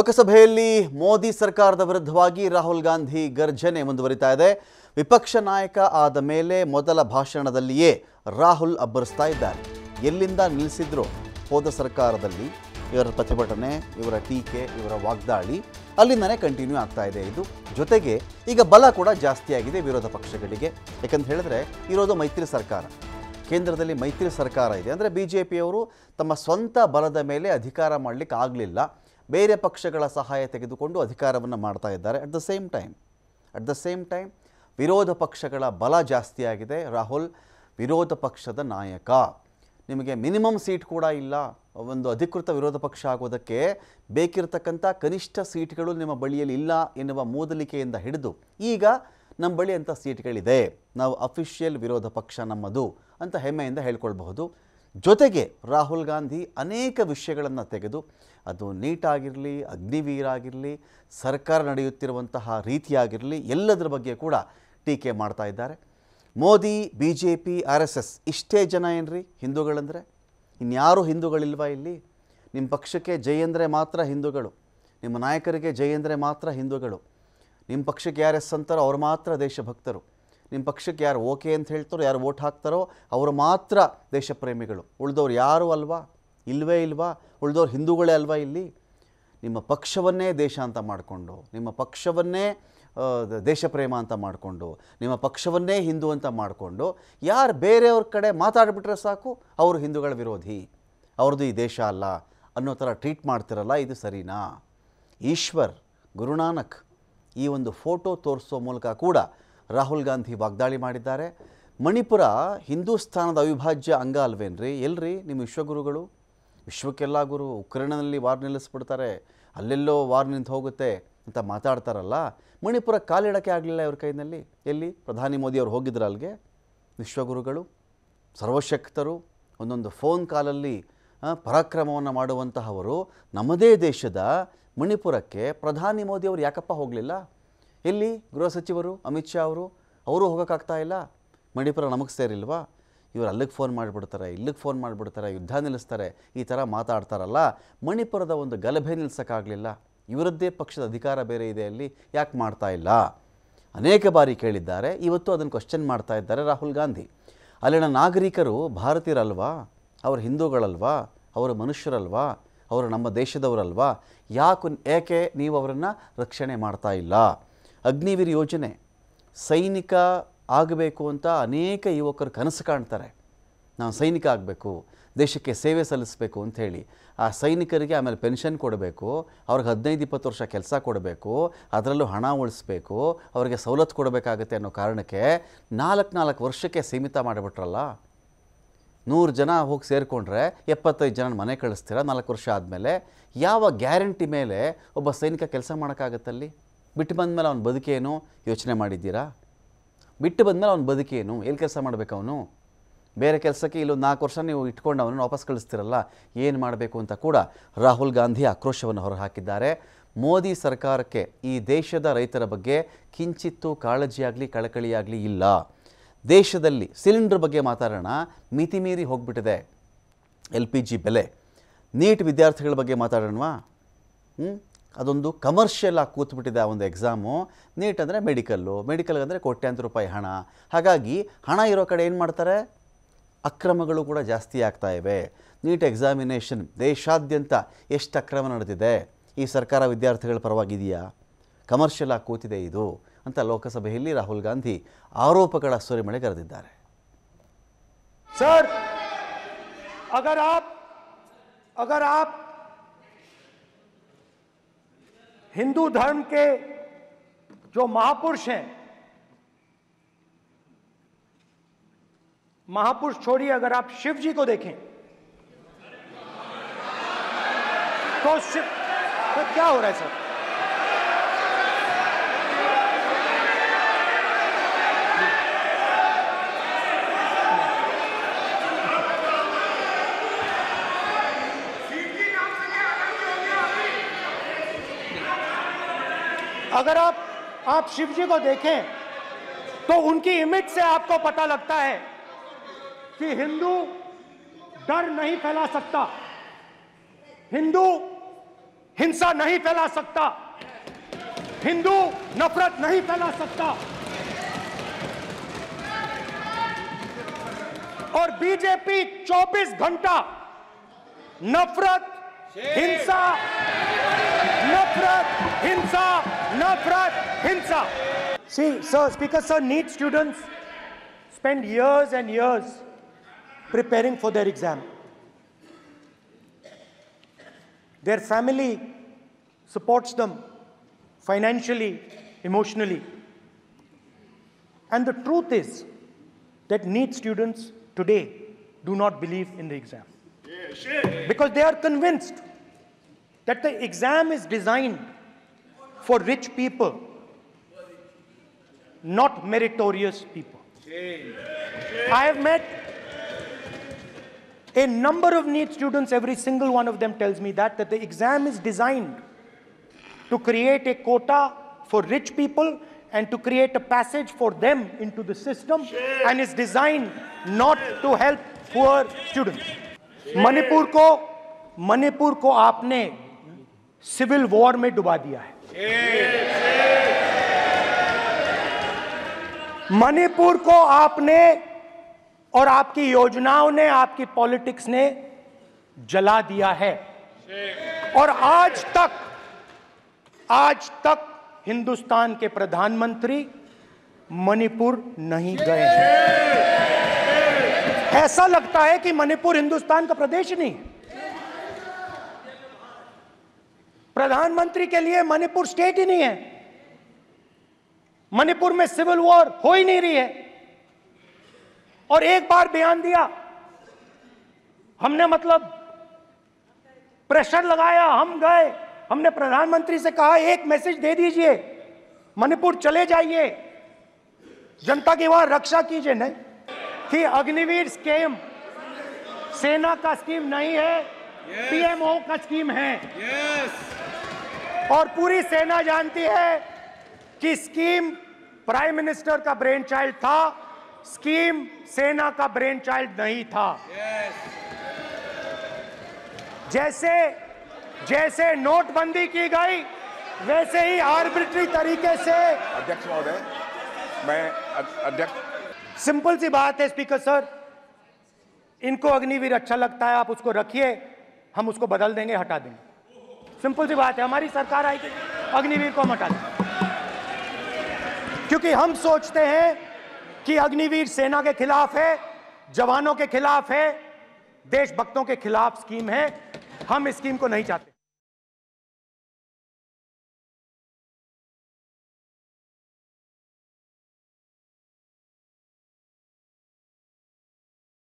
ಲೋಕಸಭೆಯಲ್ಲಿ ಮೋದಿ ಸರ್ಕಾರದ ವಿರುದ್ಧವಾಗಿ ರಾಹುಲ್ ಗಾಂಧಿ ಗರ್ಜನೆ ಮುಂದುವರಿತಾ ಇದೆ ವಿಪಕ್ಷ ನಾಯಕ ಆದ ಮೇಲೆ ಮೊದಲ ಭಾಷಣದಲ್ಲಿಯೇ ರಾಹುಲ್ ಅಬ್ಬರಿಸ್ತಾ ಇದ್ದಾರೆ ಎಲ್ಲಿಂದ ನಿಲ್ಲಿಸಿದ್ರು ಹೋದ ಸರ್ಕಾರದಲ್ಲಿ ಇವರ ಪ್ರತಿಭಟನೆ ಇವರ ಟೀಕೆ ಇವರ ವಾಗ್ದಾಳಿ ಅಲ್ಲಿಂದನೇ ಕಂಟಿನ್ಯೂ ಆಗ್ತಾ ಇದೆ ಇದು ಜೊತೆಗೆ ಈಗ ಬಲ ಕೂಡ ಜಾಸ್ತಿಯಾಗಿದೆ ವಿರೋಧ ಪಕ್ಷಗಳಿಗೆ ಯಾಕಂತ ಹೇಳಿದ್ರೆ ಇರೋದು ಮೈತ್ರಿ ಸರ್ಕಾರ ಕೇಂದ್ರದಲ್ಲಿ ಮೈತ್ರಿ ಸರ್ಕಾರ ಇದೆ ಅಂದರೆ ಬಿ ಜೆ ಪಿಯವರು ತಮ್ಮ ಸ್ವಂತ ಬಲದ ಮೇಲೆ ಅಧಿಕಾರ ಮಾಡಲಿಕ್ಕೆ ಆಗಲಿಲ್ಲ ಬೇರೆ ಪಕ್ಷಗಳ ಸಹಾಯ ತೆಗೆದುಕೊಂಡು ಅಧಿಕಾರವನ್ನು ಮಾಡ್ತಾ ಇದ್ದಾರೆ at the same time at the same time ವಿರೋಧ ಪಕ್ಷಗಳ ಬಲ ಜಾಸ್ತಿಯಾಗಿದೆ ರಾಹುಲ್ ವಿರೋಧ ಪಕ್ಷದ ನಾಯಕ ನಿಮಗೆ ಮಿನಿಮಮ್ ಸೀಟ್ ಕೂಡ ಇಲ್ಲ ಒಂದು ಅಧಿಕೃತ ವಿರೋಧ ಪಕ್ಷ ಆಗೋದಕ್ಕೆ ಬೇಕಿರತಕ್ಕಂಥ ಕನಿಷ್ಠ ಸೀಟ್ಗಳು ನಿಮ್ಮ ಬಳಿಯಲ್ಲಿ ಇಲ್ಲ ಎನ್ನುವ ಮೂದಲಿಕೆಯಿಂದ ಹಿಡಿದು ಈಗ ನಮ್ಮ ಬಳಿ ಅಂಥ ಸೀಟ್ಗಳಿದೆ ನಾವು ಅಫಿಷಿಯಲ್ ವಿರೋಧ ಪಕ್ಷ ನಮ್ಮದು ಅಂತ ಹೆಮ್ಮೆಯಿಂದ ಹೇಳ್ಕೊಳ್ಬಹುದು ಜೊತೆಗೆ ರಾಹುಲ್ ಗಾಂಧಿ ಅನೇಕ ವಿಷಯಗಳನ್ನು ತೆಗೆದು ಅದು ನೀಟಾಗಿರಲಿ ಅಗ್ನಿವೀರ ಆಗಿರಲಿ ಸರ್ಕಾರ ನಡೆಯುತ್ತಿರುವಂತಹ ರೀತಿಯಾಗಿರಲಿ ಎಲ್ಲದರ ಬಗ್ಗೆ ಕೂಡ ಟೀಕೆ ಮಾಡ್ತಾ ಇದ್ದಾರೆ Modi B J P R S S ಇಷ್ಟೇ ಜನ ಏನ್ರಿ ಹಿಂದೂಗಳಂದರೆ ಇನ್ಯಾರು ಹಿಂದೂಗಳಿಲ್ವಾ ಇಲ್ಲಿ ನಿಮ್ಮ ಪಕ್ಷಕ್ಕೆ ಜೈ ಅಂದರೆ ಮಾತ್ರ ಹಿಂದೂಗಳು ನಿಮ್ಮ ನಾಯಕರಿಗೆ ಜೈ ಅಂದರೆ ಮಾತ್ರ ಹಿಂದೂಗಳು ನಿಮ್ಮ ಪಕ್ಷಕ್ಕೆ ಆರ್ ಎಸ್ ಅಂತಾರೋ ಅವ್ರು ಮಾತ್ರ ದೇಶಭಕ್ತರು ನಿಮ್ಮ ಪಕ್ಷಕ್ಕೆ ಯಾರು ಓಕೆ ಅಂತ ಹೇಳ್ತಾರೋ ಯಾರು ಓಟ್ ಹಾಕ್ತಾರೋ ಅವರು ಮಾತ್ರ ದೇಶಪ್ರೇಮಿಗಳು ಉಳಿದವ್ರು ಯಾರು ಅಲ್ವಾ ಇಲ್ವೇ ಇಲ್ವಾ ಉಳಿದವ್ರು ಹಿಂದೂಗಳೇ ಅಲ್ವಾ ಇಲ್ಲಿ ನಿಮ್ಮ ಪಕ್ಷವನ್ನೇ ದೇಶ ಅಂತ ಮಾಡಿಕೊಂಡು ನಿಮ್ಮ ಪಕ್ಷವನ್ನೇ ದೇಶಪ್ರೇಮ ಅಂತ ಮಾಡಿಕೊಂಡು ನಿಮ್ಮ ಪಕ್ಷವನ್ನೇ ಹಿಂದೂ ಅಂತ ಮಾಡಿಕೊಂಡು ಯಾರು ಬೇರೆಯವ್ರ ಕಡೆ ಮಾತಾಡಿಬಿಟ್ರೆ ಸಾಕು ಅವರು ಹಿಂದೂಗಳ ವಿರೋಧಿ ಅವ್ರದ್ದು ಈ ದೇಶ ಅಲ್ಲ ಅನ್ನೋ ಥರ ಟ್ರೀಟ್ ಮಾಡ್ತಿರಲ್ಲ ಇದು ಸರಿನಾ ಈಶ್ವರ್ ಗುರುನಾನಕ್ ಈ ಒಂದು ಫೋಟೋ ತೋರಿಸೋ ಮೂಲಕ ಕೂಡ ರಾಹುಲ್ ಗಾಂಧಿ ವಾಗ್ದಾಳಿ ಮಾಡಿದ್ದಾರೆ ಮಣಿಪುರ ಹಿಂದೂಸ್ಥಾನದ ಅವಿಭಾಜ್ಯ ಅಂಗ ಅಲ್ವೇನ್ರಿ ಎಲ್ರಿ ನಿಮ್ಮ ವಿಶ್ವಗುರುಗಳು ವಿಶ್ವಕ್ಕೆಲ್ಲ ಗುರು ಉಕ್ರೇನಲ್ಲಿ ವಾರ್ ನಿಲ್ಲಿಸ್ಬಿಡ್ತಾರೆ ಅಲ್ಲೆಲ್ಲೋ ವಾರ್ ನಿಂತು ಹೋಗುತ್ತೆ ಅಂತ ಮಾತಾಡ್ತಾರಲ್ಲ ಮಣಿಪುರ ಕಾಲಿಡೋಕ್ಕೆ ಆಗಲಿಲ್ಲ ಇವ್ರ ಕೈನಲ್ಲಿ ಎಲ್ಲಿ ಪ್ರಧಾನಿ ಮೋದಿ ಅವರು ಹೋಗಿದ್ರು ಅಲ್ಲಿಗೆ ವಿಶ್ವಗುರುಗಳು ಸರ್ವಶಕ್ತರು ಒಂದೊಂದು ಫೋನ್ ಕಾಲಲ್ಲಿ ಪರಾಕ್ರಮವನ್ನು ಮಾಡುವಂತಹವರು ನಮ್ಮದೇ ದೇಶದ ಮಣಿಪುರಕ್ಕೆ ಪ್ರಧಾನಿ ಮೋದಿಯವರು ಯಾಕಪ್ಪ ಹೋಗಲಿಲ್ಲ ಇಲ್ಲಿ ಗೃಹ ಸಚಿವರು ಅಮಿತ್ ಶಾ ಅವರು ಅವರು ಹೋಗೋಕ್ಕಾಗ್ತಾ ಇಲ್ಲ ಮಣಿಪುರ ನಮಗೆ ಸೇರಿಲ್ವಾ ಇವರು ಅಲ್ಲಿಗೆ ಫೋನ್ ಮಾಡಿಬಿಡ್ತಾರೆ ಇಲ್ಲಿಗೆ ಫೋನ್ ಮಾಡಿಬಿಡ್ತಾರೆ ಯುದ್ಧ ನಿಲ್ಲಿಸ್ತಾರೆ ಈ ಥರ ಮಾತಾಡ್ತಾರಲ್ಲ ಮಣಿಪುರದ ಒಂದು ಗಲಭೆ ನಿಲ್ಲಿಸೋಕ್ಕಾಗಲಿಲ್ಲ ಇವರದ್ದೇ ಪಕ್ಷದ ಅಧಿಕಾರ ಬೇರೆ ಇದೆ ಅಲ್ಲಿ ಯಾಕೆ ಮಾಡ್ತಾ ಇಲ್ಲ ಅನೇಕ ಬಾರಿ ಕೇಳಿದ್ದಾರೆ ಇವತ್ತು ಅದನ್ನು ಕ್ವಶನ್ ಮಾಡ್ತಾ ಇದ್ದಾರೆ ರಾಹುಲ್ ಗಾಂಧಿ ಅಲ್ಲಿನ ನಾಗರಿಕರು ಭಾರತೀಯರಲ್ವಾ ಅವರು ಹಿಂದೂಗಳಲ್ವಾ ಅವರು ಮನುಷ್ಯರಲ್ವಾ ಅವರು ನಮ್ಮ ದೇಶದವರಲ್ವಾ ಯಾಕೆ ಏಕೆ ನೀವು ಅವರನ್ನು ರಕ್ಷಣೆ ಮಾಡ್ತಾ ಇಲ್ಲ ಅಗ್ನಿವೀರ್ ಯೋಜನೆ ಸೈನಿಕ ಆಗಬೇಕು ಅಂತ ಅನೇಕ ಯುವಕರು ಕನಸು ಕಾಣ್ತಾರೆ ನಾವು ಸೈನಿಕ ಆಗಬೇಕು ದೇಶಕ್ಕೆ ಸೇವೆ ಸಲ್ಲಿಸಬೇಕು ಅಂಥೇಳಿ ಆ ಸೈನಿಕರಿಗೆ ಆಮೇಲೆ ಪೆನ್ಷನ್ ಕೊಡಬೇಕು ಅವ್ರಿಗೆ ಹದಿನೈದು ಇಪ್ಪತ್ತು ವರ್ಷ ಕೆಲಸ ಕೊಡಬೇಕು ಅದರಲ್ಲೂ ಹಣ ಉಳಿಸ್ಬೇಕು ಅವರಿಗೆ ಸವಲತ್ತು ಕೊಡಬೇಕಾಗತ್ತೆ ಅನ್ನೋ ಕಾರಣಕ್ಕೆ ನಾಲ್ಕು ನಾಲ್ಕು ವರ್ಷಕ್ಕೆ ಸೀಮಿತ ಮಾಡಿಬಿಟ್ರಲ್ಲ ನೂರು ಜನ ಹೋಗಿ ಸೇರಿಕೊಂಡ್ರೆ ಎಪ್ಪತ್ತೈದು ಜನ ಮನೆ ಕಳಿಸ್ತೀರ ನಾಲ್ಕು ವರ್ಷ ಆದಮೇಲೆ ಯಾವ ಗ್ಯಾರಂಟಿ ಮೇಲೆ ಒಬ್ಬ ಸೈನಿಕ ಕೆಲಸ ಮಾಡೋಕ್ಕಾಗತ್ತಲ್ಲಿ ಬಿಟ್ಟು ಬಂದಮೇಲೆ ಅವ್ನು ಬದುಕೇನು ಯೋಚನೆ ಮಾಡಿದ್ದೀರಾ ಬಿಟ್ಟು ಬಂದಮೇಲೆ ಅವ್ನು ಬದುಕೇನು ಎಲ್ಲಿ ಕೆಲಸ ಮಾಡಬೇಕು ಅವನು ಬೇರೆ ಕೆಲಸಕ್ಕೆ ಇಲ್ಲೊಂದು ನಾಲ್ಕು ವರ್ಷ ನೀವು ಇಟ್ಕೊಂಡು ಅವನನ್ನು ವಾಪಸ್ ಕಳಿಸ್ತಿರಲ್ಲ ಏನು ಮಾಡಬೇಕು ಅಂತ ಕೂಡ ರಾಹುಲ್ ಗಾಂಧಿ ಆಕ್ರೋಶವನ್ನು ಹೊರಹಾಕಿದ್ದಾರೆ ಮೋದಿ ಸರ್ಕಾರಕ್ಕೆ ಈ ದೇಶದ ರೈತರ ಬಗ್ಗೆ ಕಿಂಚಿತ್ತು ಕಾಳಜಿಯಾಗಲಿ ಕಳಕಳಿಯಾಗಲಿ ಇಲ್ಲ ದೇಶದಲ್ಲಿ ಸಿಲಿಂಡರ್ ಬಗ್ಗೆ ಮಾತಾಡೋಣ ಮಿತಿಮೀರಿ ಹೋಗ್ಬಿಟ್ಟಿದೆ ಎಲ್ ಪಿ ಜಿ ಬೆಲೆ ನೀಟ್ ವಿದ್ಯಾರ್ಥಿಗಳ ಬಗ್ಗೆ ಮಾತಾಡೋಣವಾ ಹ್ಞೂ ಅದೊಂದು ಕಮರ್ಷಿಯಲ್ ಆಗಿ ಕೂತ್ಬಿಟ್ಟಿದೆ ಆ ಒಂದು ಎಕ್ಸಾಮು ನೀಟ್ ಅಂದರೆ ಮೆಡಿಕಲ್ಲು ಮೆಡಿಕಲ್ ಅಂದರೆ ಕೋಟ್ಯಾಂತರ ರೂಪಾಯಿ ಹಣ ಹಾಗಾಗಿ ಹಣ ಇರೋ ಕಡೆ ಏನು ಮಾಡ್ತಾರೆ ಅಕ್ರಮಗಳು ಕೂಡ ಜಾಸ್ತಿ ಆಗ್ತಾ ಇವೆ ನೀಟ್ ಎಕ್ಸಾಮಿನೇಷನ್ ದೇಶಾದ್ಯಂತ ಎಷ್ಟು ಅಕ್ರಮ ನಡೆದಿದೆ ಈ ಸರ್ಕಾರ ವಿದ್ಯಾರ್ಥಿಗಳ ಪರವಾಗಿದೆಯಾ ಕಮರ್ಷಿಯಲ್ ಆಗಿ ಕೂತಿದೆ ಇದು ಅಂತ ಲೋಕಸಭೆಯಲ್ಲಿ ರಾಹುಲ್ ಗಾಂಧಿ ಆರೋಪಗಳ ಸುರಿಮಳೆ ಕರೆದಿದ್ದಾರೆ ಸರ್ ಅಗರ್ ಆಪ್ अगर ಆಪ್ हिंदू धर्म के जो महापुरुष हैं महापुरुष छोड़िए अगर आप शिव जी को देखें तो शिव तो क्या हो रहा है सर अगर आप आप शिव जी को देखें तो उनकी इमेज से आपको पता लगता है कि हिंदू डर नहीं फैला सकता हिंदू हिंसा नहीं फैला सकता हिंदू नफरत नहीं फैला सकता और बीजेपी 24 घंटा नफरत हिंसा नफरत हिंसा Nafrat Hinsa. See, sir, Speaker, sir, NEET students spend years and years preparing for their exam. Their family supports them financially, emotionally. And the truth is that NEET students today do not believe in the exam. Yeah, because they are convinced that the exam is designed for rich people, not meritorious people. I have met a number of NEET students, every single one of them tells me that, that the exam is designed to create a quota for rich people and to create a passage for them into the system and is designed not to help poor students. Manipur ko Manipur ko आपने civil war में duba diya hai. Manipur को आपने और आपकी योजनाओं ने आपकी politics ने जला दिया है और आज तक आज तक हिंदुस्तान के प्रधानमंत्री मणिपुर नहीं गए हैं ऐसा लगता है कि मणिपुर हिंदुस्तान का प्रदेश नहीं है प्रधानमंत्री के लिए मणिपुर स्टेट ही नहीं है मणिपुर में सिविल वॉर हो ही नहीं रही है और एक बार बयान दिया हमने मतलब प्रेशर लगाया हम गए हमने प्रधानमंत्री से कहा एक मैसेज दे दीजिए मणिपुर चले जाइए जनता की वहां रक्षा कीजिए नहीं कि अग्निवीर स्कीम सेना का स्कीम नहीं है पीएमओ का स्कीम है yes. और पूरी सेना जानती है कि स्कीम प्राइम मिनिस्टर का ब्रेन चाइल्ड था स्कीम सेना का ब्रेन चाइल्ड नहीं था जैसे जैसे नोटबंदी की गई वैसे ही आर्बिट्री तरीके से अध्यक्ष महोदय मैं अध्यक्ष सिंपल सी बात है स्पीकर सर इनको अग्निवीर अच्छा लगता है आप उसको रखिए हम उसको बदल देंगे हटा देंगे सिंपल सी बात है हमारी सरकार आई थी अग्निवीर को मटा दी क्योंकि हम सोचते हैं कि अग्निवीर सेना के खिलाफ है जवानों के खिलाफ है देशभक्तों के खिलाफ स्कीम है हम इस स्कीम को नहीं चाहते